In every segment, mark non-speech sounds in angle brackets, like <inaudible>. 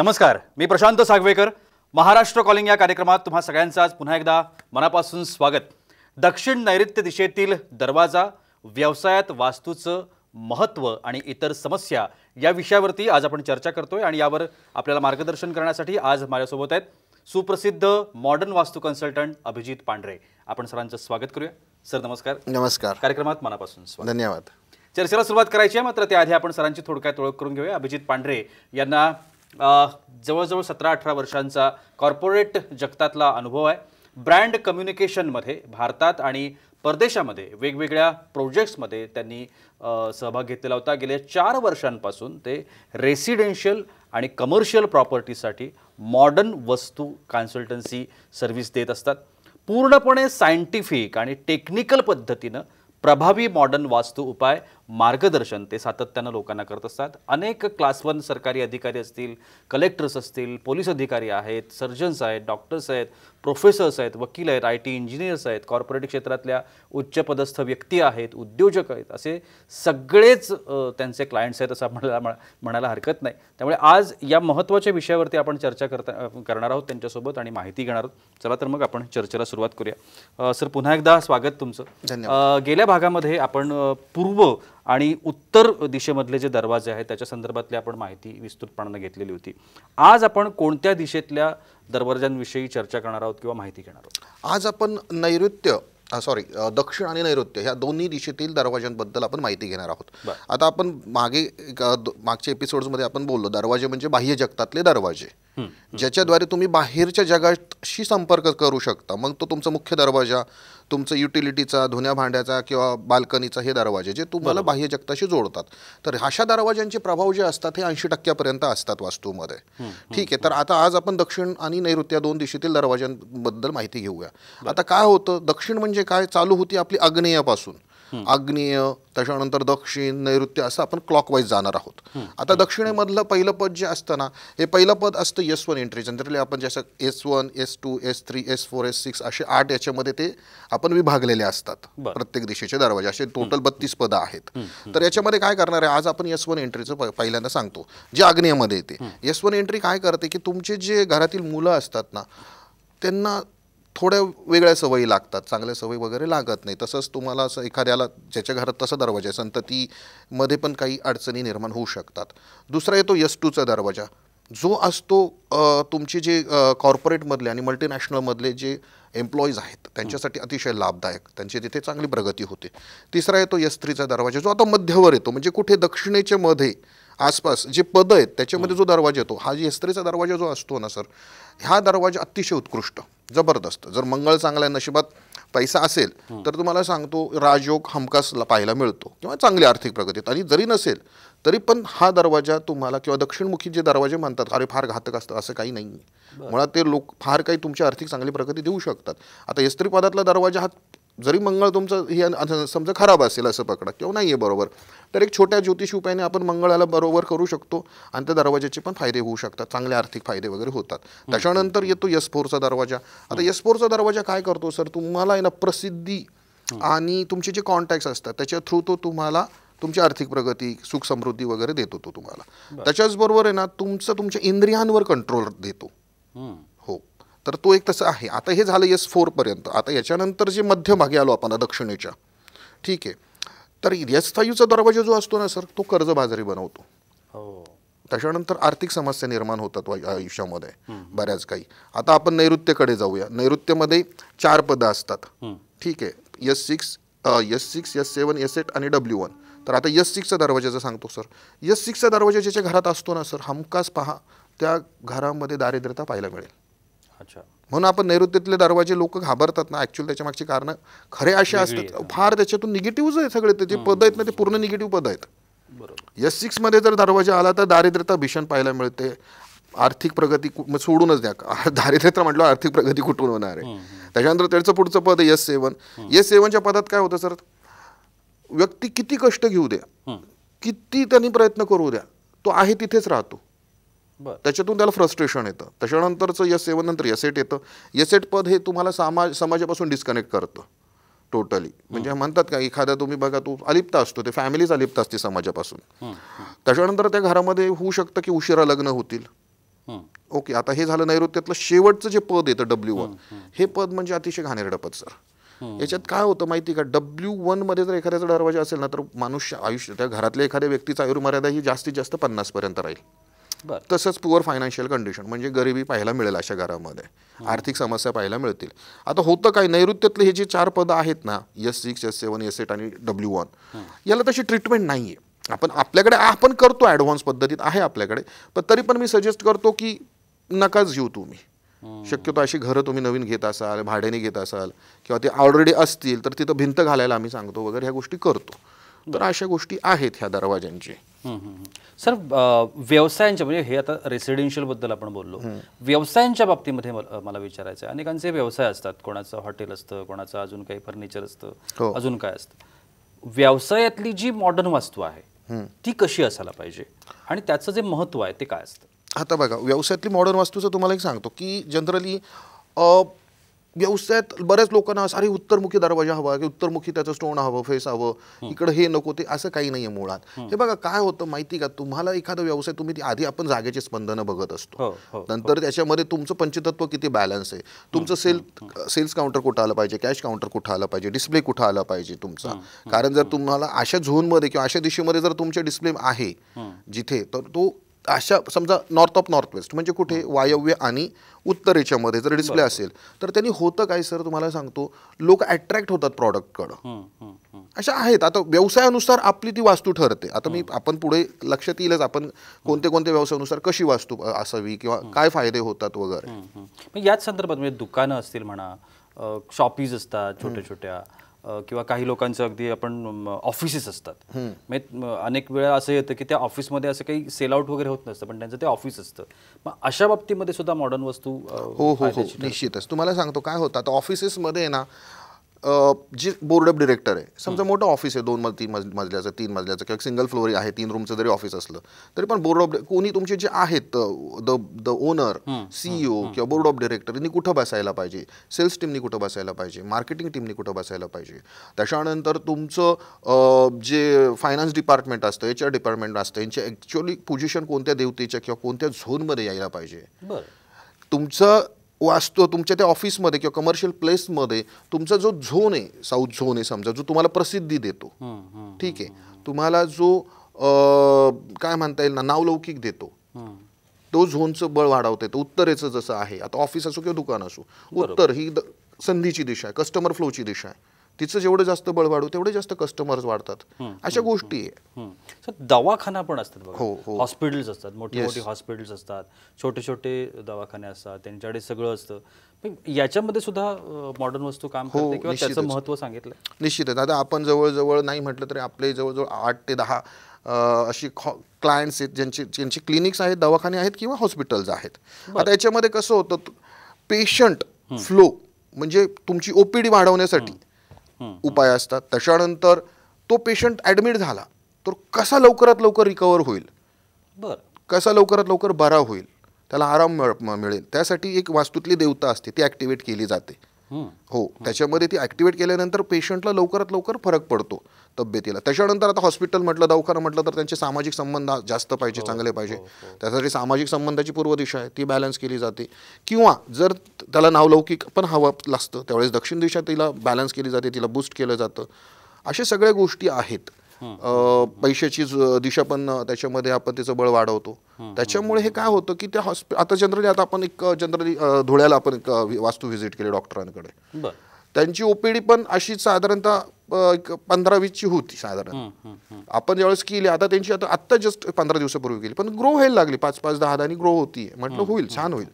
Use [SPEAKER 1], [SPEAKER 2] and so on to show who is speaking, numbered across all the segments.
[SPEAKER 1] नमस्कार मी प्रशांत सागवेकर महाराष्ट्र कॉलिंग या कार्यक्रमात तुम्हा सगळ्यांचं आज पुन्हा एकदा मनापासून स्वागत दक्षिण नैऋत्य दिशेतील दरवाजा व्यवसायात वास्तूचं महत्त्व आणि इतर समस्या या विषयावरती आज आपण चर्चा करतोय आणि यावर आपल्याला मार्गदर्शन करण्यासाठी आज माझ्यासोबत आहेत सुप्रसिद्ध मॉडर्न वास्तू कन्सल्टंट अभिजित पांढरे आपण सरांचं स्वागत करूया सर नमस्कार नमस्कार कार्यक्रमात मनापासून स्वागत धन्यवाद चर्चेला सुरुवात करायची आहे मात्र त्याआधी आपण सरांची थोडक्यात ओळख करून घेऊया अभिजित पांढरे यांना जवळजवळ सतरा अठरा वर्षांचा कॉर्पोरेट जगतातला अनुभव आहे ब्रँड कम्युनिकेशनमध्ये भारतात आणि परदेशामध्ये वेगवेगळ्या प्रोजेक्ट्समध्ये त्यांनी सहभाग घेतलेला होता गेल्या चार वर्षांपासून ते रेसिडेन्शियल आणि कमर्शियल प्रॉपर्टीसाठी मॉडर्न वस्तू कन्सल्टन्सी सर्व्हिस देत असतात पूर्णपणे सायंटिफिक आणि टेक्निकल पद्धतीनं प्रभावी मॉडर्न वास्तू उपाय मार्गदर्शन ते सातत्यानं लोकांना करत असतात अनेक क्लास वन सरकारी अधिकारी असतील कलेक्टर्स असतील पोलीस अधिकारी आहेत सर्जन्स आहेत डॉक्टर्स आहेत प्रोफेसर्स आहेत वकील आहेत आय टी इंजिनियर्स आहेत कॉर्पोरेट क्षेत्रातल्या उच्चपदस्थ व्यक्ती आहेत उद्योजक आहेत असे सगळेच त्यांचे क्लायंट्स आहेत असं आपल्याला म्हणायला हरकत नाही त्यामुळे आज या महत्त्वाच्या विषयावरती आपण चर्चा करता करणार आहोत त्यांच्यासोबत आणि माहिती घेणार आहोत चला तर मग आपण चर्चेला सुरुवात करूया सर पुन्हा एकदा स्वागत तुमचं गेल्या भागामध्ये आपण पूर्व आणि उत्तर दिशेमधले जे दरवाजे आहेत त्याच्या संदर्भातली आपण माहिती विस्तृतपणानं घेतलेली होती आज आपण कोणत्या दिशेतल्या दरवाजांविषयी चर्चा करणार आहोत किंवा माहिती घेणार
[SPEAKER 2] आहोत आज आपण नैऋत्य सॉरी दक्षिण आणि नैऋत्य ह्या दोन्ही दिशेतील दरवाजांबद्दल आपण माहिती घेणार आहोत आता आपण मागे मागच्या एपिसोडमध्ये आपण बोललो दरवाजे म्हणजे बाह्य जगतातले दरवाजे ज्याच्याद्वारे तुम्ही बाहेरच्या जगाशी संपर्क करू शकता मग तो तुमचा मुख्य दरवाजा तुमचं युटिलिटीचा धुण्या भांड्याचा किंवा बाल्कनीचा हे दरवाजे जे तुम्हाला बाह्य जगताशी जोडतात तर अशा दरवाज्यांचे प्रभाव जे असतात हे ऐंशी टक्क्यापर्यंत असतात वास्तूमध्ये ठीक आहे तर आता आज आपण दक्षिण आणि नैऋत्य दोन दिशेतील दरवाज्यांबद्दल माहिती घेऊया आता काय होतं दक्षिण म्हणजे काय चालू होती आपली आग्नेयापासून आग्नेय त्याच्यानंतर दक्षिण नैऋत्य असं आपण क्लॉकवाईज जाणार आहोत आता दक्षिणेमधलं पहिलं पद जे असतं ना हे पहिलं पद असतं एस वन एंट्री जनरली आपण जसं S one S two S three S four S six असे आठ याच्यामध्ये ते आपण विभागलेले असतात प्रत्येक दिशेचे दरवाजे असे टोटल बत्तीस पदं आहेत तर याच्यामध्ये काय करणार आहे आज आपण एस वन एंट्रीचं पहिल्यांदा सांगतो जे आग्नेयमध्ये येते एस वन एंट्री काय करते की तुमचे जे घरातील मुलं असतात ना त्यांना थोड्या वेगळ्या सवयी लागतात चांगल्या सवयी वगैरे लागत नाही तसंच तुम्हाला असं एखाद्याला ज्याच्या घरात तसा दरवाजा आहे संततीमध्ये पण काही अडचणी निर्माण होऊ शकतात दुसरा येतो यस टूचा दरवाजा जो असतो तुमचे जे कॉर्पोरेटमधले आणि मल्टीनॅशनलमधले जे एम्प्लॉईज आहेत त्यांच्यासाठी अतिशय लाभदायक त्यांची तिथे चांगली प्रगती होते तिसरा येतो यस्त्रीचा दरवाजा जो आता मध्यवर येतो म्हणजे कुठे दक्षिणेच्या मध्ये आसपास जे पद आहेत त्याच्यामध्ये जो दरवाजा येतो हा जे एस्त्रेचा दरवाजा जो असतो ना सर हा दरवाजा अतिशय उत्कृष्ट जबरदस्त जर मंगळ चांगल्या नशिबात पैसा असेल तर तुम्हाला सांगतो राजयोग हमखास पाहायला मिळतो किंवा चांगली आर्थिक प्रगतीत आणि जरी नसेल तरी पण हा दरवाजा तुम्हाला किंवा दक्षिणमुखी जे दरवाजे म्हणतात अरे फार घातक असतं असं काही नाही मुळात ते लोक फार काही तुमची आर्थिक चांगली प्रगती देऊ शकतात आता एस्त्री दरवाजा हा जरी मंगळ तुमचं हे समजा खराब असेल असं पकडा किंवा नाही आहे बरोबर तर एक छोट्या ज्योतिष उपायाने आपण मंगळाला बरोबर करू शकतो आणि त्या दरवाजाचे पण फायदे होऊ शकतात चांगले आर्थिक फायदे वगैरे होतात त्याच्यानंतर येतो फोरचा दरवाजा आता फोरचा दरवाजा काय करतो सर तुम्हाला आहे ना प्रसिद्धी आणि तुमचे जे कॉन्टॅक्ट असतात त्याच्या थ्रू तो तुम्हाला तुमची आर्थिक प्रगती सुख समृद्धी वगैरे देतो तो तुम्हाला त्याच्याचबरोबर आहे ना तुमचं तुमच्या इंद्रियांवर कंट्रोल देतो तर तो एक तसं आहे आता हे झालं एस फोरपर्यंत आता याच्यानंतर जे मध्यभागी आलो आपण दक्षिणेच्या ठीक आहे तर एस फाईव्हचा दरवाजा जो असतो ना सर तो कर्जबाजारी बनवतो हो. त्याच्यानंतर आर्थिक समस्या निर्माण होतात आयुष्यामध्ये बऱ्याच काही आता आपण नैऋत्यकडे जाऊया नैऋत्यमध्ये चार पदं असतात ठीक आहे S six S six S seven S eight आणि डब्ल्यू वन तर आता यस सिक्सचा दरवाजाचा सांगतो सर यस सिक्सचा दरवाजा ज्याच्या घरात असतो ना सर हमखास पहा त्या घरामध्ये दारिद्र्यता पाहायला मिळेल अच्छा म्हणून आपण नैऋत्यातले दरवाजे लोक घाबरतात ना त्याच्या मागचे कारण खरे असे असतात फार त्याच्यातून निगेटिव्ह आहे सगळे त्याचे पद आहेत ना ते पूर्ण निगेटिव्ह पद आहेत एस मध्ये जर दरवाजा आला तर दारिद्र्यता भीषण पाहायला मिळते आर्थिक प्रगती सोडूनच द्या <laughs> दारिद्र्यता म्हटलं आर्थिक प्रगती कुठून होणार आहे त्याच्यानंतर त्याचं पुढचं पद एस सेवन एस सेवनच्या पदात काय होतं सर व्यक्ती किती कष्ट घेऊ द्या किती त्यांनी प्रयत्न करू द्या तो आहे तिथेच राहतो त्याच्यातून त्याला फ्रस्ट्रेशन येतं त्याच्यानंतरचं यस सेवन नंतर एसेट येतं एसेट पद हे तुम्हाला समाज समाजापासून डिस्कनेक्ट करतं टोटली म्हणजे म्हणतात का एखादा तुम्ही बघा तो अलिप्त असतो ते फॅमिलीच अलिप्त असते समाजापासून त्याच्यानंतर त्या घरामध्ये होऊ शकतं की उशिरा लग्न होतील ओके आता हे झालं नैऋत्यातलं शेवटचं जे पद येतं डब्ल्यू वन हे पद म्हणजे अतिशय घाणेरडं पद सर याच्यात काय होतं माहिती का डब्ल्यू वन मध्ये जर एखाद्याचा दरवाजा असेल ना तर माणूस आयुष्य त्या घरातल्या एखाद्या व्यक्तीचा आयुर्मर्यादा ही जास्तीत जास्त पन्नास पर्यंत राहील तसंच पुअर फायनान्शियल कंडिशन म्हणजे गरिबी पाहायला मिळेल अशा घरामध्ये आर्थिक समस्या पाहायला मिळतील आता होतं काय नैऋत्यातले हे जे चार पदं आहेत ना S six S seven S eight आणि डब्ल्यू वन याला तशी ट्रीटमेंट नाही आहे आपण आपल्याकडे आपण करतो ॲडव्हान्स पद्धतीत आहे आपल्याकडे पण तरी पण मी सजेस्ट करतो की नकाच घेऊ तुम्ही शक्यतो अशी घरं तुम्ही नवीन घेत असाल भाड्याने घेत असाल किंवा ते ऑलरेडी असतील तर तिथं भिंत घालायला आम्ही सांगतो वगैरे ह्या गोष्टी करतो तर अशा गोष्टी आहेत ह्या दरवाज्यांचे
[SPEAKER 1] सर व्यवसायांच्या म्हणजे हे आता रेसिडेन्शियल बद्दल आपण बोललो व्यवसायांच्या बाबतीमध्ये मला विचारायचं आहे अनेकांचे व्यवसाय असतात कोणाचं हॉटेल असतं कोणाचं अजून काही फर्निचर असतं हो. अजून काय असतं व्यवसायातली जी मॉडर्न वास्तू आहे ती कशी असायला पाहिजे आणि त्याचं जे महत्व आहे ते काय असतं आता बघा व्यवसायातली मॉडर्न वास्तूचं
[SPEAKER 2] तुम्हाला एक सांगतो की जनरली व्यवसायात बऱ्याच लोकांना अरे उत्तरमुखी दरवाजा हवा की उत्तरमुखी त्याचं स्टोन हवं फेस हवं इकडे हे नको ते असं काही नाही आहे मुळात हे बघा काय होतं माहिती का तुम्हाला एखादा व्यवसाय तुम्ही आधी आपण जागेची स्पंदनं बघत असतो
[SPEAKER 3] हो, हो, नंतर हो.
[SPEAKER 2] त्याच्यामध्ये तुमचं पंचतत्व किती बॅलन्स आहे तुमचं सेल सेल्स काउंटर कुठं आलं पाहिजे कॅश काउंटर कुठं आलं पाहिजे डिस्प्ले कुठं आला पाहिजे तुमचा कारण जर तुम्हाला अशा झोनमध्ये किंवा अशा दिशेमध्ये जर तुमचे डिस्प्ले आहे जिथे तर तो अशा समजा नॉर्थ ऑफ नॉर्थ वेस्ट म्हणजे कुठे वायव्य आणि उत्तरेच्यामध्ये जर डिस्प्ले असेल तर त्यांनी होतं काय सर तुम्हाला सांगतो लोक अट्रॅक्ट होतात
[SPEAKER 3] प्रॉडक्टकडं
[SPEAKER 2] अशा आहेत आता व्यवसायानुसार आपली ती वास्तू ठरते आता मी आपण पुढे लक्षात येईलच आपण कोणते कोणते व्यवसायानुसार कशी वास्तू असावी किंवा काय फायदे होतात वगैरे
[SPEAKER 1] याच संदर्भात म्हणजे दुकानं असतील म्हणा शॉपीज असतात छोट्या छोट्या किंवा काही लोकांचं अगदी आपण ऑफिसेस असतात म्हणजे, अनेक वेळा असं येतं की त्या ऑफिसमध्ये असं काही सेल आउट वगैरे होत नसतं पण त्यांचं ते ऑफिस असतं मग अशा बाबतीमध्ये सुद्धा मॉडर्न वस्तू हो हो हो निश्चितच तुम्हाला सांगतो काय होतं ऑफिसेसमध्ये ना
[SPEAKER 2] जे बोर्ड ऑफ डिरेक्टर आहे समजा मोठं ऑफिस आहे दोन तीन मजल्याचं तीन मजल्याचं किंवा सिंगल फ्लोअर आहे तीन रूमचं जरी ऑफिस असलं तरी पण बोर्ड ऑफ कोणी तुमचे जे आहेत द द ओनर सीईओ किंवा बोर्ड ऑफ डिरेक्टर यांनी कुठं बसायला पाहिजे सेल्स टीमनी कुठं बसायला पाहिजे मार्केटिंग टीमनी कुठं बसायला पाहिजे त्याच्यानंतर तुमचं जे फायनान्स डिपार्टमेंट असतं एच आर डिपार्टमेंट असतं यांची ॲक्च्युअली पोझिशन कोणत्या देवतेच्या किंवा कोणत्या झोनमध्ये यायला पाहिजे तुमचं वाचतो तुमच्या त्या ऑफिसमध्ये किंवा कमर्शियल प्लेसमध्ये तुमचा जो झोन आहे साऊथ झोन आहे समजा जो तुम्हाला प्रसिद्धी देतो ठीक आहे तुम्हाला जो काय म्हणता येईल ना नावलौकिक देतो तो झोनचं बळ वाढवतो येतं उत्तरेचं जसं आहे आता ऑफिस असो किंवा दुकान असो उत्तर ही संधीची दिशा आहे कस्टमर फ्लोची दिशा आहे तिचं जेवढं जास्त बळ वाढू तेवढे जास्त कस्टमर्स वाढतात अशा गोष्टी
[SPEAKER 1] आहे दवाखाना पण असतात हो हॉस्पिटल्स हो. असतात मोठे मोठे हॉस्पिटल्स असतात छोटे छोटे दवाखाने असतात त्यांच्याकडे सगळं असतं याच्यामध्ये सुद्धा मॉडर्न वस्तू काम हो त्याचं महत्व सांगितलं
[SPEAKER 2] निश्चितच आता आपण जवळजवळ नाही म्हटलं तरी आपले जवळजवळ आठ ते दहा अशी क्लायंट्स आहेत ज्यांची ज्यांचे क्लिनिक्स आहेत दवाखाने आहेत किंवा हॉस्पिटल्स आहेत आता याच्यामध्ये कसं होतं पेशंट फ्लो म्हणजे तुमची ओपीडी वाढवण्यासाठी उपाय असतात त्याच्यानंतर तो पेशंट ॲडमिट झाला तर कसा लवकरात लवकर रिकवर होईल बर कसा लवकरात लवकर बरा होईल त्याला आराम मिळेल त्यासाठी एक वास्तूतली देवता असते ती ॲक्टिवेट केली जाते हो त्याच्यामध्ये ती ॲक्टिवेट केल्यानंतर पेशंटला लवकरात लवकर फरक पडतो तब्येतीला त्याच्यानंतर आता हॉस्पिटल म्हटलं दवाखाना म्हटलं तर त्यांचे सामाजिक संबंध जास्त पाहिजे हो, चांगले पाहिजे हो, हो. त्यासाठी सामाजिक संबंधाची पूर्व दिशा आहे ती बॅलन्स केली जाते किंवा जर त्याला नावलौकिक पण हवं लागतं त्यावेळेस दक्षिण दिशा तिला बॅलन्स केली जाते तिला बूस्ट केलं जातं अशा सगळ्या गोष्टी आहेत पैशाची दिशा पण त्याच्यामध्ये आपण त्याचं बळ वाढवतो त्याच्यामुळे हे काय होतं की त्या आता जनरली आता आपण एक जनरली धुळ्याला आपण एक वास्तू व्हिजिट केली डॉक्टरांकडे त्यांची ओपीडी पण अशी साधारणतः एक पंधरा वीसची होती साधारण आपण ज्यावेळेस केली आता त्यांची आता आत्ता जस्ट पंधरा दिवसापूर्वी केली पण ग्रो व्हायला लागली पाच पाच दहा दहा ग्रो होती म्हटलं होईल छान होईल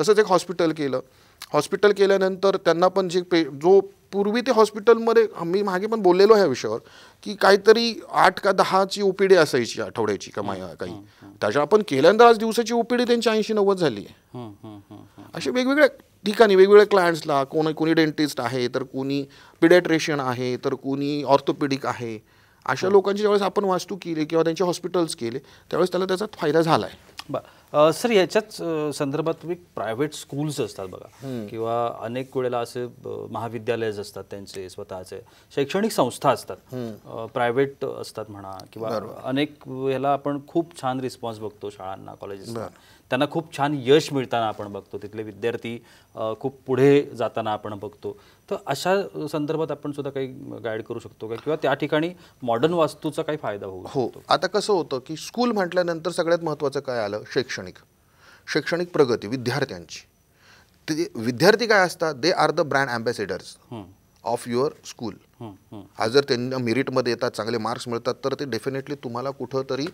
[SPEAKER 2] तसंच एक हॉस्पिटल केलं हॉस्पिटल केल्यानंतर त्यांना पण जे पे जो पूर्वी ते हॉस्पिटलमध्ये मी मागे पण बोललेलो ह्या विषयावर की काहीतरी आठ का दहाची ओपीडी असायची आठवड्याची का काही त्याच्या आपण केल्यानंतर आज दिवसाची ओपीडी त्यांची ऐंशी नव्वद झाली आहे असे वेगवेगळ्या ठिकाणी वेगवेगळ्या क्लायंट्सला कोणी कोणी डेंटिस्ट आहे तर कोणी पिडेट्रेशियन आहे तर कोणी ऑर्थोपेडिक आहे अशा लोकांची ज्यावेळेस आपण वास्तू केली किंवा त्यांचे हॉस्पिटल्स केले त्यावेळेस त्याला त्याचा फायदा झाला आहे
[SPEAKER 1] सर याच्याच संदर्भात तुम्ही प्रायव्हेट स्कूल्स असतात बघा किंवा अनेक वेळेला असे महाविद्यालय असतात त्यांचे स्वतःचे शैक्षणिक संस्था असतात प्रायव्हेट असतात म्हणा किंवा अनेक ह्याला आपण खूप छान रिस्पॉन्स बघतो शाळांना कॉलेजेसना त्यांना खूप छान यश मिळताना आपण बघतो तिथले विद्यार्थी खूप पुढे जाताना आपण बघतो तर अशा संदर्भात आपण सुद्धा काही गाईड करू शकतो का किंवा त्या ठिकाणी मॉडर्न वास्तूचा काही फायदा होऊ हो आता कसं
[SPEAKER 2] होतं की स्कूल म्हटल्यानंतर सगळ्यात महत्त्वाचं काय आलं शैक्षणिक शैक्षणिक प्रगती विद्यार्थ्यांची ते विद्यार्थी काय असतात they are the brand ambassadors of your school आज जर त्यांना मेरिटमध्ये येतात चांगले मार्क्स मिळतात तर ते डेफिनेटली तुम्हाला कुठंतरी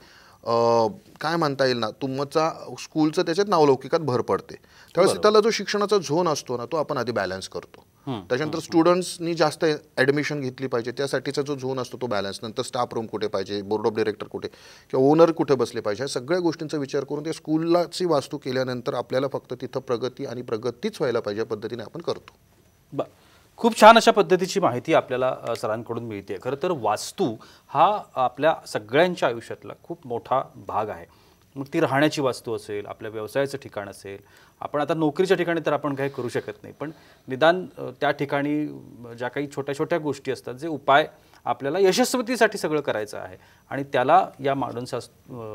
[SPEAKER 2] काय म्हणता येईल ना तुमचा स्कूलचं त्याच्यात नावलौकिकात भर पडते त्यावेळेस त्याला जो शिक्षणाचा झोन असतो ना तो आपण आधी बॅलन्स करतो त्याच्यानंतर स्टुडंट्सनी जास्त ॲडमिशन घेतली पाहिजे त्यासाठीचा जो झोन असतो तो बॅलन्स नंतर स्टाफ रूम कुठे पाहिजे बोर्ड ऑफ डिरेक्टर कुठे किंवा ओनर कुठे बसले पाहिजे ह्या सगळ्या गोष्टींचा विचार करून त्या स्कूललाची वास्तू केल्यानंतर आपल्याला फक्त तिथं
[SPEAKER 1] प्रगती आणि प्रगतीच व्हायला पाहिजे या पद्धतीने आपण करतो खूप छान अशा पद्धतीची माहिती आपल्याला सरांकडून मिळते खरं तर वास्तू हा आपल्या सगळ्यांच्या आयुष्यातला खूप मोठा भाग आहे मग ती राहण्याची वास्तू असेल आपल्या व्यवसायाचं ठिकाण असेल आपण आता नोकरीच्या ठिकाणी तर आपण काही करू शकत नाही पण निदान त्या ठिकाणी ज्या काही छोट्या छोट्या गोष्टी असतात जे उपाय आपल्याला यशस्वतीसाठी सगळं करायचं आहे आणि त्याला या मॉडर्न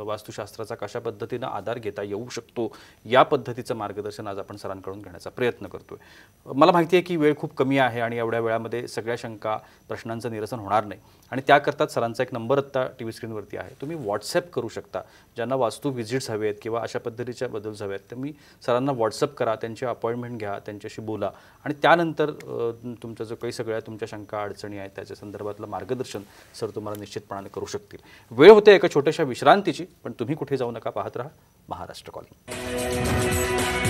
[SPEAKER 1] वास्तुशास्त्राचा कशा पद्धतीनं आधार घेता येऊ शकतो या पद्धतीचं मार्गदर्शन आज आपण सरांकडून घेण्याचा प्रयत्न करतो मला माहिती आहे की वेळ खूप कमी आहे आणि एवढ्या वेळामध्ये सगळ्या शंका प्रश्नांचं निरसन होणार नाही आणि त्याकरताच सरांचा एक नंबर आत्ता टी व्ही स्क्रीनवरती आहे तुम्ही व्हॉट्सअप करू शकता ज्यांना वास्तू व्हिजिट्स हवे आहेत किंवा अशा पद्धतीच्या बदल्स हवे आहेत मी सरांना व्हॉट्सअप करा त्यांची अपॉइंटमेंट घ्या त्यांच्याशी बोला आणि त्यानंतर तुमचा जो काही सगळ्या तुमच्या शंका अडचणी आहेत त्याच्या संदर्भातलं मार्गदर्शन सर तुम्हाला निश्चितपणाने करू शकतील वेळ होते एका छोट्याशा विश्रांतीची पण तुम्ही कुठे जाऊ नका पाहत राहा महाराष्ट्र कॉलिंग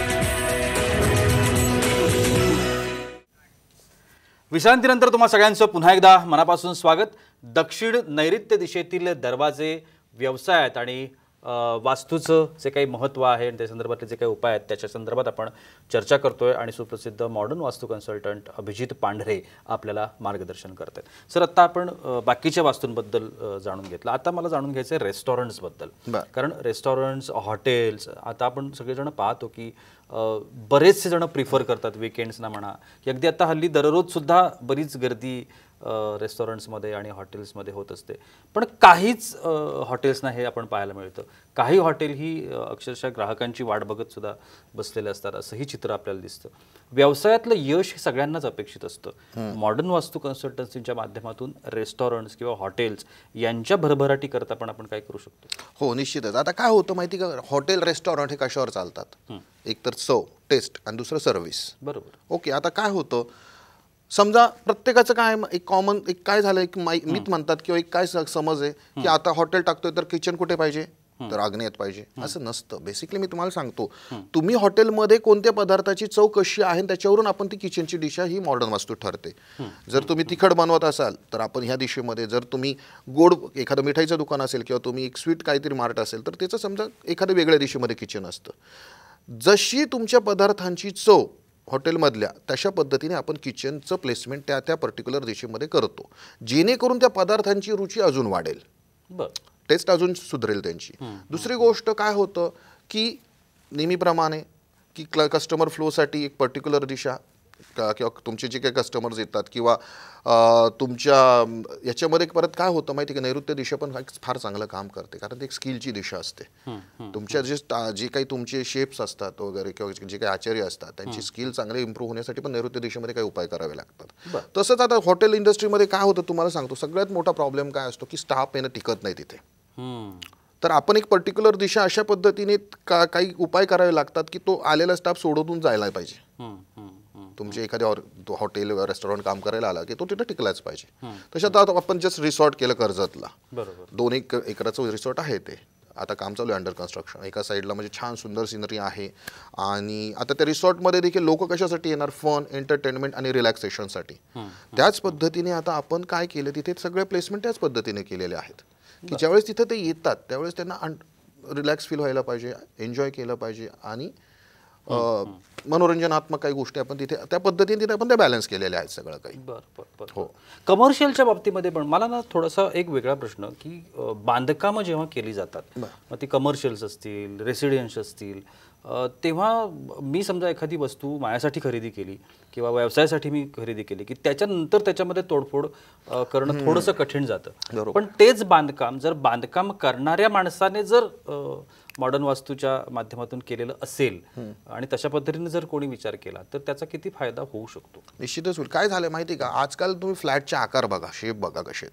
[SPEAKER 1] विश्रांतीनंतर तुम्हा सगळ्यांचं पुन्हा एकदा मनापासून स्वागत दक्षिण नैऋत्य दिशेतील दरवाजे व्यवसायात आणि वास्तूचं जे काही महत्त्व आहे आणि त्या संदर्भातले जे काही उपाय आहेत त्याच्या संदर्भात आपण चर्चा करतोय आणि सुप्रसिद्ध मॉडर्न वास्तू कन्सल्टंट अभिजित पांढरे आपल्याला मार्गदर्शन करत आहेत सर आत्ता आपण बाकीच्या वास्तूंबद्दल जाणून घेतलं आता मला जाणून घ्यायचं आहे रेस्टॉरंट्सबद्दल कारण रेस्टॉरंट्स हॉटेल्स आता आपण सगळेजण पाहतो की बरेचसे जण प्रिफर करतात विकेंड्सना म्हणा की अगदी आता हल्ली दररोजसुद्धा बरीच गर्दी रेस्टॉरंट्समध्ये आणि हॉटेल्समध्ये होत असते पण काहीच हॉटेल्सना हे आपण पाहायला मिळतं काही हॉटेल ही अक्षरशः ग्राहकांची वाट बघत सुद्धा बसलेले असतात असंही चित्र आपल्याला दिसतं व्यवसायातलं यश हे सगळ्यांनाच अपेक्षित असतं मॉडर्न वास्तू कन्सल्टन्सीच्या माध्यमातून रेस्टॉरंट्स किंवा हॉटेल्स यांच्या भरभराटी करता पण आपण काय करू शकतो
[SPEAKER 2] हो निश्चितच आता काय होतं माहिती का हॉटेल रेस्टॉरंट हे कशावर चालतात एक तर चव टेस्ट आणि दुसरं सर्व्हिस बरोबर ओके आता काय होतं समजा प्रत्येकाचं काय एक कॉमन एक काय झालं एक मीत म्हणतात किंवा एक काय समज आहे की आता हॉटेल टाकतोय तर किचन कुठे पाहिजे तर आग्नेयात पाहिजे असं नसतं बेसिकली मी तुम्हाला सांगतो तुम्ही हॉटेलमध्ये कोणत्या पदार्थाची चव कशी आहे त्याच्यावरून आपण ती किचनची दिशा ही मॉडर्न वास्तू ठरते जर तुम्ही तिखट बनवत असाल तर आपण ह्या दिशेमध्ये जर तुम्ही गोड एखादं मिठाईचं दुकान असेल किंवा तुम्ही एक स्वीट काहीतरी मार्ट असेल तर त्याचं समजा एखाद्या वेगळ्या दिशेमध्ये किचन असतं जशी तुमच्या पदार्थांची चव हॉटेलमधल्या तशा पद्धतीने आपण किचनचं प्लेसमेंट त्या त्या पर्टिक्युलर दिशेमध्ये करतो जेणेकरून त्या पदार्थांची रुची अजून वाढेल टेस्ट अजून सुधरेल त्यांची दुसरी गोष्ट काय होतं की नेहमीप्रमाणे की कस्टमर कस्टमर फ्लोसाठी एक पर्टिक्युलर दिशा किंवा तुमचे जे काही कस्टमर्स येतात किंवा तुमच्या याच्यामध्ये परत काय होतं माहिती की नैऋत्य दिशा पण फार चांगलं काम करते कारण ते एक स्किलची दिशा असते तुमच्या जे जे काही तुमचे शेप्स असतात वगैरे किंवा जे काही आचार्य असतात त्यांची स्किल चांगले इम्प्रूव्ह होण्यासाठी पण नैऋत्य दिशेमध्ये काही उपाय करावे लागतात तसंच आता हॉटेल इंडस्ट्रीमध्ये काय होतं तुम्हाला सांगतो सगळ्यात मोठा प्रॉब्लेम काय असतो की स्टाफ येणं टिकत नाही तिथे तर आपण एक पर्टिक्युलर दिशा अशा पद्धतीने का काही उपाय करावे लागतात की तो आलेला स्टाफ सोडून जायला पाहिजे तुमची एखाद्या हॉटेल रेस्टॉरंट काम करायला आला की तो तिथे टिकलाच पाहिजे तशात आता आपण जस्ट रिसॉर्ट केलं कर्जतला दोन एक एकराचं रिसॉर्ट आहे ते आता काम चालू आहे अंडर कन्स्ट्रक्शन एका साईडला म्हणजे छान सुंदर सिनरी आहे आणि आता त्या रिसॉर्टमध्ये देखील लोक कशासाठी येणार फन एंटरटेनमेंट आणि रिलॅक्सेशनसाठी त्याच पद्धतीने आता आपण काय केलं तिथे सगळे प्लेसमेंट त्याच पद्धतीने केलेले आहेत की ज्यावेळेस तिथे ते येतात त्यावेळेस त्यांना रिलॅक्स फील व्हायला पाहिजे एन्जॉय केलं पाहिजे आणि
[SPEAKER 1] मनोरंजनात्मक काही गोष्टी आपण तिथे त्या पद्धतीने तिथे आपण त्या बॅलन्स केलेल्या आहेत सगळं काही बरं बरं हो कमर्शियलच्या बाबतीमध्ये पण मला ना थोडासा एक वेगळा प्रश्न की बांधकामं जेव्हा केली जातात मग ती कमर्शियल्स असतील रेसिडेन्स असतील तेव्हा मी समजा एखादी वस्तू माझ्यासाठी खरेदी केली किंवा व्यवसायासाठी मी खरेदी केली की त्याच्यानंतर त्याच्यामध्ये तोडफोड करणं थोडंसं कठीण जातं पण तेच बांधकाम जर बांधकाम करणाऱ्या माणसाने जर मॉडर्न वास्तूच्या माध्यमातून केलेलं असेल आणि तशा पद्धतीने जर कोणी विचार केला तर त्याचा किती फायदा होऊ शकतो निश्चितच होईल काय झालं माहिती का आजकाल तुम्ही
[SPEAKER 2] फ्लॅटचे आकार बघा शेप बघा कसे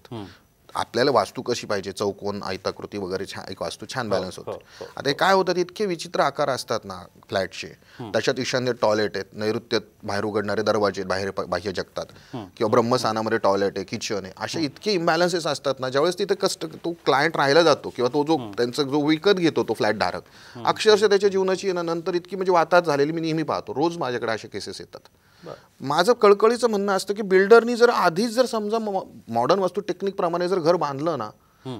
[SPEAKER 2] आपल्याला वास्तू कशी पाहिजे चौकोन आयताकृती वगैरे छान एक वास्तू छान बॅलन्स हो, हो, होतो हो, आता काय होतात इतके विचित्र आकार असतात ना फ्लॅटचे त्याच्यात ईशान्य टॉयलेट आहेत नैऋत्य बाहेर उघडणारे दरवाजे बाहेर बाह्य जगतात किंवा ब्रह्मस्थानामध्ये टॉयलेट आहे किचन आहे असे इतके इम्बॅलन्सेस असतात ना ज्यावेळेस तिथे कष्ट तो क्लायंट राहिला जातो किंवा तो जो त्यांचा जो विकत घेतो तो फ्लॅट धारक अक्षरशः त्याच्या जीवनाची नंतर इतकी म्हणजे वातात झालेली मी नेहमी पाहतो रोज माझ्याकडे असे केसेस येतात माझं कळकळीचं म्हणणं असतं की बिल्डरनी जर आधीच जर समजा मॉडर्न वास्तू प्रमाणे जर घर बांधलं ना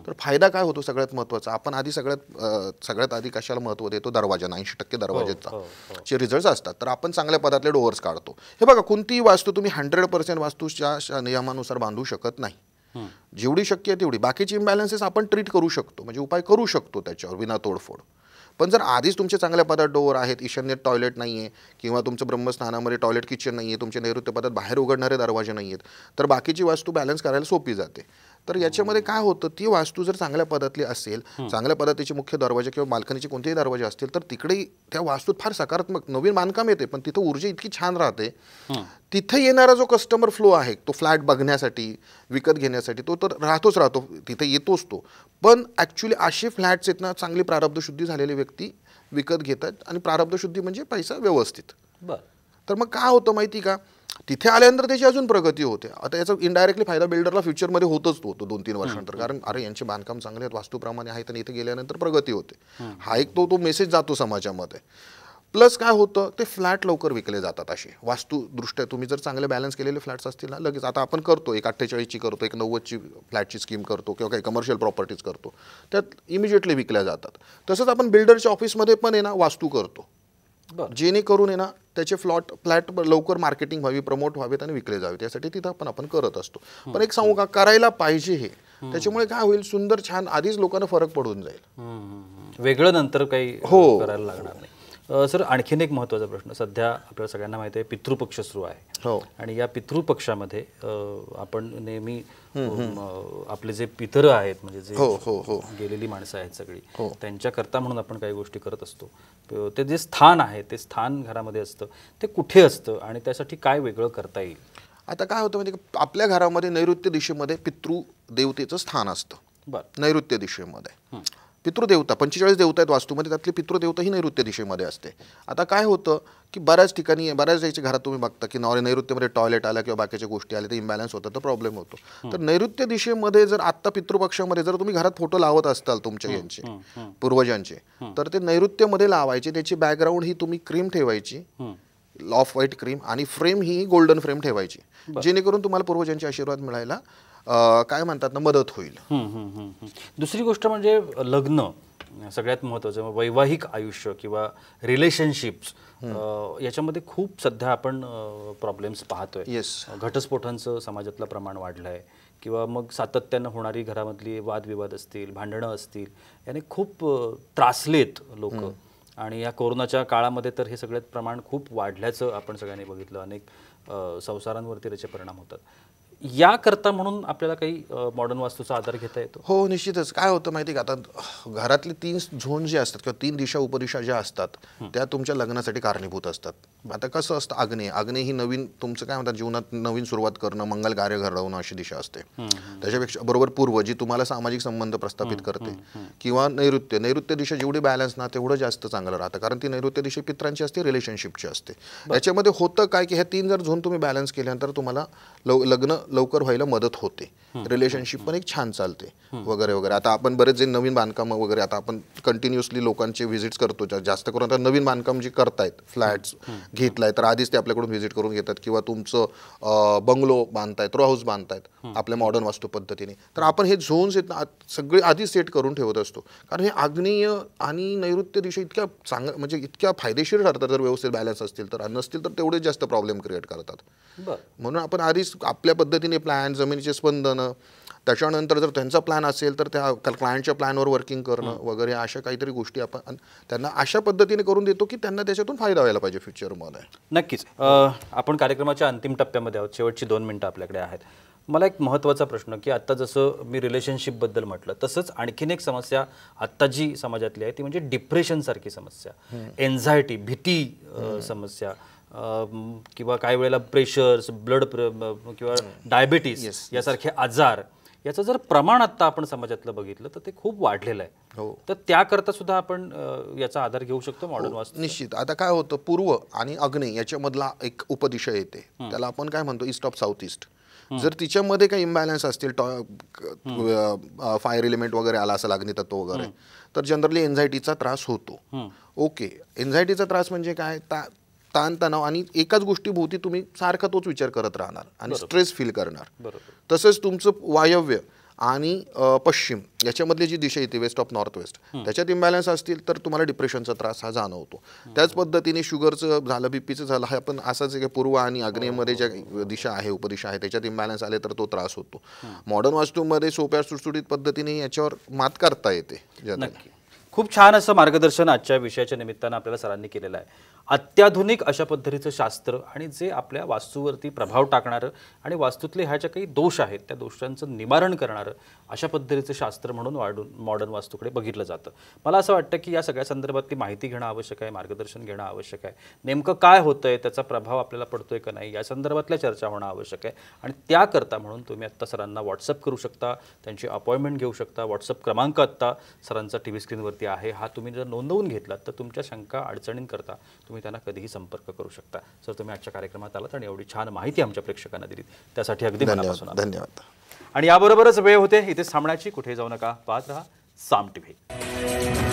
[SPEAKER 2] तर फायदा काय होतो सगळ्यात महत्वाचा आपण आधी सगळ्यात सगळ्यात आधी कशाला महत्व देतो दरवाजा ऐंशी टक्के दरवाजेचा जे रिझल्ट असतात तर आपण चांगल्या पदातले डोअर्स काढतो हे बघा कोणतीही वास्तू तुम्ही हंड्रेड पर्सेंट वास्तूच्या नियमानुसार बांधू शकत नाही जेवढी शक्य आहे तेवढी बाकीची इम्बॅलन्सेस आपण ट्रीट करू शकतो म्हणजे उपाय करू शकतो त्याच्यावर विना तोडफोड पण जर आधीच तुमचे चांगल्या पदात डोअर आहेत ईशान्य टॉयलेट नाही आहे किंवा तुमचं ब्रह्मस्थानामध्ये टॉयलेट किचन नाही आहे तुमचे नैऋत्य पदात बाहेर उघडणारे दरवाजे नाही आहेत तर बाकीची वास्तू बॅलन्स करायला सोपी जाते तर याच्यामध्ये काय होतं ती वास्तू जर चांगल्या पदातली असेल चांगल्या पदातीचे मुख्य दरवाजे किंवा मालखनीचे कोणतेही दरवाजे असतील तर तिकडे त्या वास्तूत फार सकारात्मक नवीन बांधकाम येते पण तिथं ऊर्जा इतकी छान राहते तिथे येणारा जो कस्टमर फ्लो आहे तो फ्लॅट बघण्यासाठी विकत घेण्यासाठी तो तर राहतोच राहतो तिथे येतोच तो पण ॲक्च्युली असे फ्लॅट्स आहेत ना चांगली प्रारब्धशुद्धी झालेली व्यक्ती विकत घेतात आणि प्रारब्धशुद्धी म्हणजे पैसा व्यवस्थित बरं तर मग काय होतं माहिती का तिथे आल्यानंतर त्याची अजून प्रगती होते आता याचा इनडायरेक्टली फायदा बिल्डरला फ्युचरमध्ये होतच होतो दोन तीन वर्षानंतर कारण अरे यांचे बांधकाम चांगले आहेत वास्तूप्रमाणे आहेत आणि इथे गेल्यानंतर प्रगती होते हा एक तो तो मेसेज जातो समाजामध्ये प्लस काय होतं ते फ्लॅट लवकर विकले जातात असे वास्तूदृष्ट्या तुम्ही जर चांगले बॅलन्स केलेले फ्लॅट्स असतील ना लगेच आता आपण करतो एक अठ्ठेचाळीसची करतो एक नव्वदची फ्लॅटची स्कीम करतो किंवा काही कमर्शियल प्रॉपर्टीज करतो त्यात इमिजिएटली विकल्या जातात तसंच आपण बिल्डरच्या ऑफिसमध्ये पण आहे ना वास्तू करतो जेणेकरून आहे ना त्याचे फ्लॉट फ्लॅट लवकर मार्केटिंग व्हावी प्रमोट व्हावेत आणि विकले जावेत यासाठी तिथं आपण आपण करत असतो पण एक सांगू का करायला पाहिजे हे त्याच्यामुळे काय होईल सुंदर छान आधीच लोकांना फरक पडून
[SPEAKER 1] जाईल वेगळं नंतर काही हो करायला लागणार नाही सर आणखीन एक महत्वाचा प्रश्न सध्या आपल्याला सगळ्यांना माहिती आहे पितृपक्ष सुरू आहे हो आणि या पितृपक्षामध्ये आपण नेहमी आपले जे पितर आहेत म्हणजे जे हो, हो, हो. गेलेली माणसं आहेत सगळी हो. करता म्हणून आपण काही गोष्टी करत असतो ते जे स्थान आहे ते स्थान घरामध्ये असतं ते कुठे असतं आणि त्यासाठी काय वेगळं करता येईल आता काय होतं म्हणजे आपल्या घरामध्ये
[SPEAKER 2] नैऋत्य दिशेमध्ये पितृ देवतेचं स्थान असतं बरं नैऋत्य दिशेमध्ये पितृदेवता पंचेचाळीस देवता आहेत वास्तूमध्ये त्यातली पितृदेवता ही नैऋत्य दिशेमध्ये असते आता काय होतं की बऱ्याच ठिकाणी बऱ्याच याच्या घरात तुम्ही बघता की नैऋत्य नैऋत्यमध्ये टॉयलेट आला किंवा बाकीच्या गोष्टी आल्या तर इम्बॅलन्स होतं तर प्रॉब्लेम होतो तर नैऋत्य दिशेमध्ये जर आत्ता पितृपक्षामध्ये जर तुम्ही घरात फोटो लावत असताल तुमच्या यांचे पूर्वजांचे तर ते नैऋत्यमध्ये लावायचे त्याची बॅकग्राऊंड ही तुम्ही क्रीम ठेवायची ऑफ व्हाईट क्रीम आणि फ्रेम ही गोल्डन फ्रेम ठेवायची जेणेकरून तुम्हाला पूर्वजांचे आशीर्वाद
[SPEAKER 1] मिळायला काय म्हणतात ना मदत होईल दुसरी गोष्ट म्हणजे लग्न सगळ्यात महत्वाचं वैवाहिक आयुष्य किंवा रिलेशनशिप्स याच्यामध्ये खूप सध्या आपण प्रॉब्लेम्स पाहतोय येस घटस्फोटांचं समाजातलं प्रमाण वाढलं आहे किंवा मग सातत्यानं होणारी घरामधली वादविवाद असतील भांडणं असतील याने खूप त्रासलेत लोक आणि या कोरोनाच्या काळामध्ये तर हे सगळ्यात प्रमाण खूप वाढल्याचं आपण सगळ्यांनी बघितलं अनेक संसारांवरती त्याचे परिणाम होतात या करता म्हणून आपल्याला काही मॉडर्न वास्तूचा आधार घेता येतो
[SPEAKER 2] हो निश्चितच काय होतं माहिती का आता घरातले तीन झोन जे असतात किंवा तीन दिशा उपदिशा ज्या असतात त्या तुमच्या लग्नासाठी कारणीभूत असतात आता कसं असतं आग्ने आग्ने ही नवीन तुमचं काय म्हणतात जीवनात नवीन सुरुवात करणं मंगल कार्य घडवणं अशी दिशा असते त्याच्यापेक्षा बरोबर पूर्व जी तुम्हाला सामाजिक संबंध प्रस्थापित करते किंवा नैऋत्य नैऋत्य दिशा जेवढी बॅलन्स ना तेवढं जास्त चांगलं राहतं कारण ती नैऋत्य दिशा पित्रांची असते रिलेशनशिपची असते त्याच्यामध्ये होतं काय की ह्या तीन जर झोन तुम्ही बॅलन्स केल्यानंतर तुम्हाला लव लग्न लवकर व्हायला मदत होते रिलेशनशिप पण एक छान चालते वगैरे वगैरे आता आपण बरेच जे नवीन बांधकाम वगैरे आता आपण कंटिन्युअसली लोकांचे व्हिजिट्स करतो जास्त करून आता नवीन बांधकाम जे करतायत फ्लॅट्स घेतलाय तर आधीच ते आपल्याकडून व्हिजिट करून घेतात किंवा तुमचं बंगलो बांधतायत रो हाऊस बांधतायत आपल्या मॉडर्न वास्तू पद्धतीने तर आपण हे झोन्स आहेत सगळे आधीच सेट करून ठेवत असतो कारण हे आग्नेय आणि नैऋत्य दिशा इतक्या चांगल्या म्हणजे इतक्या फायदेशीर ठरतात जर व्यवस्थित बॅलन्स असतील तर नसतील तर तेवढेच जास्त प्रॉब्लेम क्रिएट करतात म्हणून आपण आधीच आपल्या पद्धतीने प्लॅन जमिनीचे स्पंदनं त्याच्यानंतर जर त्यांचा प्लॅन असेल तर त्या क्लायंटच्या प्लॅनवर वर्किंग करणं वगैरे अशा काहीतरी गोष्टी आपण त्यांना अशा पद्धतीने करून देतो की त्यांना त्याच्यातून फायदा व्हायला पाहिजे फ्युचरमध्ये
[SPEAKER 1] नक्कीच आपण कार्यक्रमाच्या अंतिम टप्प्यामध्ये आहोत शेवटची दोन मिनटं आपल्याकडे आहेत मला एक महत्त्वाचा प्रश्न की आत्ता जसं मी रिलेशनशिपबद्दल म्हटलं तसंच आणखीन एक समस्या आत्ता जी समाजातली आहे ती म्हणजे डिप्रेशनसारखी समस्या एन्झायटी भीती समस्या किंवा काही वेळेला प्रेशर्स ब्लड प्र किंवा डायबेटीस यासारखे आजार याचं जर प्रमाण आता आपण समाजातलं बघितलं तर ते खूप वाढलेलं आहे हो तर त्याकरता सुद्धा आपण याचा आधार घेऊ शकतो मॉडर्न हो, वास्तू निश्चित आता काय होतं पूर्व आणि
[SPEAKER 2] अग्नि याच्यामधला एक उपदिशय येते त्याला आपण काय म्हणतो ईस्ट ऑफ साऊथ ईस्ट जर तिच्यामध्ये काही इम्बॅलन्स असतील फायर एलिमेंट वगैरे आला असेल तत्व वगैरे तर जनरली एन्झायटीचा त्रास होतो ओके एन्झायटीचा त्रास म्हणजे काय ताणतणाव आणि एकाच भोवती तुम्ही सारखा तोच विचार करत राहणार आणि स्ट्रेस फील करणार तसंच तुमचं वायव्य आणि पश्चिम याच्यामधली जी दिशा येते वेस्ट ऑफ नॉर्थ वेस्ट त्याच्यात इम्बॅलन्स असतील तर तुम्हाला डिप्रेशनचा त्रास हा जाणवतो त्याच पद्धतीने शुगरचं झालं बीपीचं झालं पण आपण असाच एक पूर्व आणि अग्नेमध्ये ज्या दिशा आहे उपदिशा आहे त्याच्यात इम्बॅलन्स आले तर तो त्रास होतो मॉडर्न वास्तूमध्ये सोप्या सुटसुटीत पद्धतीने याच्यावर मात करता येते
[SPEAKER 1] खूप छान असं मार्गदर्शन आजच्या विषयाच्या निमित्तानं आपल्याला सरांनी केलेलं आहे अत्याधुनिक अशा पद्धतीचं शास्त्र आणि जे आपल्या वास्तूवरती प्रभाव टाकणारं आणि वास्तूतले ह्या ज्या काही दोष आहेत त्या दोषांचं निवारण करणारं अशा पद्धतीचं शास्त्र म्हणून वाढून मॉडर्न वास्तूकडे बघितलं जातं मला असं वाटतं की या सगळ्या संदर्भात ती माहिती घेणं आवश्यक आहे मार्गदर्शन घेणं आवश्यक आहे नेमकं काय होतं आहे त्याचा प्रभाव आपल्याला पडतोय का नाही या संदर्भातल्या चर्चा होणं आवश्यक आहे आणि त्याकरता म्हणून तुम्ही आत्ता सरांना व्हॉट्सअप करू शकता त्यांची अपॉइंटमेंट घेऊ शकता व्हॉट्सअप क्रमांक आत्ता सरांचा टी व्ही स्क्रीनवरती आहे हा तुम्ही जर नोंदवून घेतलात तर तुमच्या शंका अडचणींकरता तुम्ही त्यांना कधीही संपर्क करू शकता सर तुम्ही आजच्या कार्यक्रमात आलात आणि एवढी छान माहिती आमच्या प्रेक्षकांना दिली त्यासाठी अगदी मनापासून धन्यवाद आणि याबरोबरच वेळ होते इथे थांबण्याची कुठे जाऊ नका पाहत राहा साम टी